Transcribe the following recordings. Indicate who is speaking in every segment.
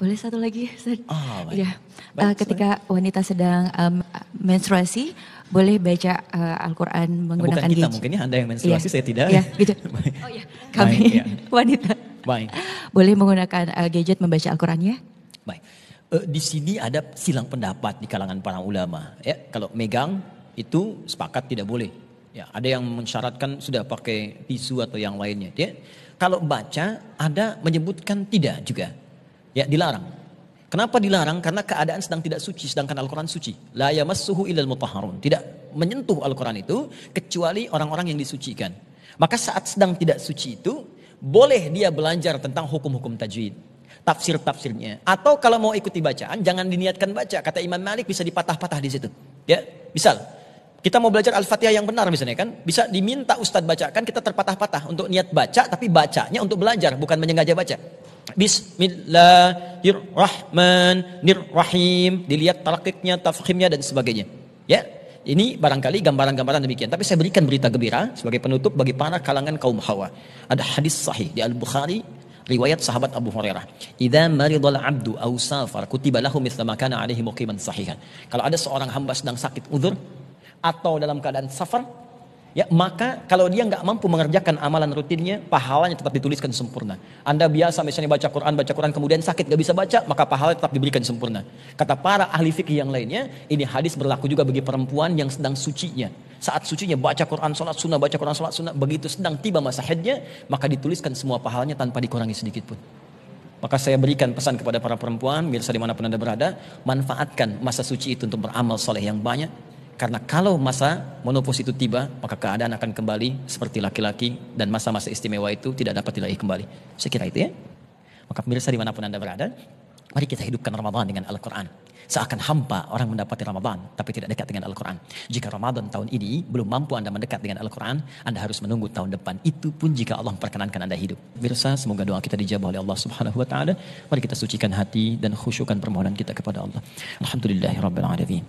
Speaker 1: Boleh satu lagi? Oh, baik. Ya. Baik, uh, ketika sorry. wanita sedang um, menstruasi, boleh baca uh, Al-Quran oh, menggunakan Bukan kita, gadget. mungkin ya Anda yang iya. menstruasi, yeah. saya tidak. Ya, yeah, gitu. oh iya, kami baik, ya. wanita. Baik. Boleh menggunakan uh, gadget membaca al ya? Baik. Uh, di sini ada silang pendapat di kalangan para ulama. Ya, kalau megang itu sepakat tidak boleh. Ya, ada yang mensyaratkan sudah pakai tisu atau yang lainnya. Ya. Kalau baca ada menyebutkan tidak juga. Ya, dilarang. Kenapa dilarang? Karena keadaan sedang tidak suci, sedangkan Al-Quran suci. La yamassuhu illal mutahharun. Tidak menyentuh Al-Quran itu, kecuali orang-orang yang disucikan. Maka saat sedang tidak suci itu, boleh dia belajar tentang hukum-hukum tajwid. Tafsir-tafsirnya. Atau kalau mau ikuti bacaan, jangan diniatkan baca. Kata Imam Malik bisa dipatah-patah di situ. Ya, misal, kita mau belajar Al-Fatihah yang benar misalnya kan, bisa diminta ustadz bacakan, kita terpatah-patah untuk niat baca, tapi bacanya untuk belajar, bukan menyengaja baca. Bismillahirrahmanirrahim. Dilihat talakiknya, tafkhimnya dan sebagainya. Ya, ini barangkali gambaran-gambaran demikian. Tapi saya berikan berita gembira sebagai penutup bagi para kalangan kaum hawa. Ada hadis sahih di Al-Bukhari riwayat sahabat Abu Hurairah. Idza maridul abdu aw safar kutiba lahu mithla ma kana alaihi muqiman sahihan. Kalau ada seorang hamba sedang sakit uzur atau dalam keadaan safar, Ya, maka kalau dia nggak mampu mengerjakan amalan rutinnya, pahalanya tetap dituliskan sempurna. Anda biasa misalnya baca Quran, baca Quran kemudian sakit nggak bisa baca, maka pahalanya tetap diberikan sempurna. Kata para ahli fikih yang lainnya, ini hadis berlaku juga bagi perempuan yang sedang sucinya. Saat sucinya baca Quran, sholat sunnah, baca Quran, sholat sunnah, begitu sedang tiba masa haidnya, maka dituliskan semua pahalanya tanpa dikurangi sedikit pun. Maka saya berikan pesan kepada para perempuan, mirsa dimanapun Anda berada, manfaatkan masa suci itu untuk beramal soleh yang banyak, karena kalau masa menopause itu tiba, maka keadaan akan kembali seperti laki-laki dan masa-masa istimewa itu tidak dapat dilahir kembali. Saya kira itu ya. Maka pemirsa dimanapun Anda berada, mari kita hidupkan Ramadan dengan Al-Quran. Seakan hampa orang mendapati Ramadan, tapi tidak dekat dengan Al-Quran. Jika Ramadan tahun ini belum mampu Anda mendekat dengan Al-Quran, Anda harus menunggu tahun depan. Itu pun jika Allah memperkenankan Anda hidup. Mirsa, semoga doa kita dijabah oleh Allah Subhanahu wa taala. Mari kita sucikan hati dan khusyukan permohonan kita kepada Allah. Alhamdulillahirabbil alamin.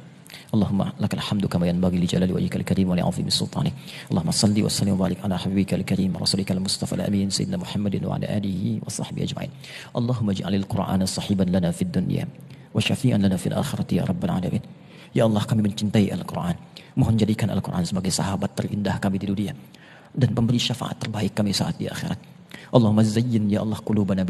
Speaker 1: اللهم لك الحمد كما ينبغي لجلال وجهك الكريم ولعظيم سلطانك اللهم صل وسلم وبارك على حبيبك الكريم رسولك المصطفى الامين سيدنا محمد وعلى اله وصحبه اجمعين اللهم اجعل القران صحيبا لنا في الدنيا وشفيعا لنا في الاخره يا رب العالمين يا الله kami mencintai Al-Quran Mohon jadikan Al-Quran sebagai sahabat terindah kami di dunia Dan pemberi syafaat terbaik kami saat di akhirat Allahumma zayyin ya Allah qulubana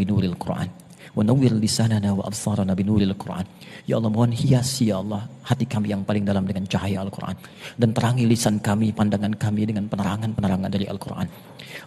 Speaker 1: Quran Wa lisanana wa absarana binuril Quran. Ya Allah mohon hiasi ya Allah hati kami yang paling dalam dengan cahaya Al-Quran. Dan terangi lisan kami, pandangan kami dengan penerangan-penerangan dari Al-Quran.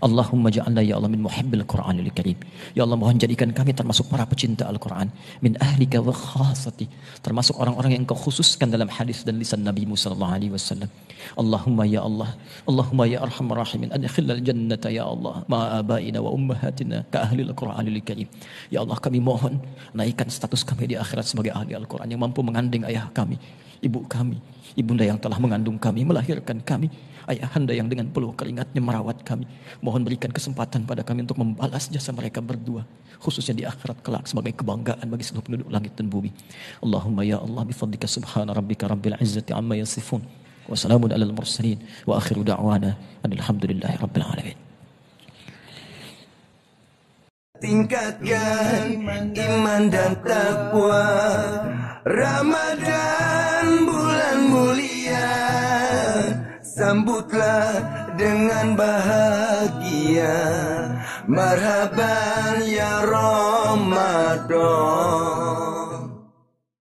Speaker 1: Allahumma ja'alna ya Allah min muhibbil Qur'anil Karim. Ya Allah mohon jadikan kami termasuk para pecinta Al-Qur'an min ahlika wa khassati. Termasuk orang-orang yang Engkau khususkan dalam hadis dan lisan Nabi Musa sallallahu alaihi wasallam. Allahumma ya Allah, Allahumma ya arhamar rahimin adkhilnal jannata ya Allah ma abaina wa ummahatina ka ahlil Qur'anil Karim. Ya Allah kami mohon naikkan status kami di akhirat sebagai ahli Al-Qur'an yang mampu mengandeng ayah kami ibu kami, ibunda yang telah mengandung kami, melahirkan kami, ayahanda yang dengan peluh keringatnya merawat kami. Mohon berikan kesempatan pada kami untuk membalas jasa mereka berdua, khususnya di akhirat kelak sebagai kebanggaan bagi seluruh penduduk langit dan bumi. Allahumma ya Allah bifadlika subhana rabbika rabbil izzati amma yasifun. Wassalamun alal mursalin wa akhiru da'wana alhamdulillahi rabbil alamin. Tingkatkan iman dan takwa Ramadan bulan mulia Sambutlah dengan bahagia
Speaker 2: Marhaban ya Ramadan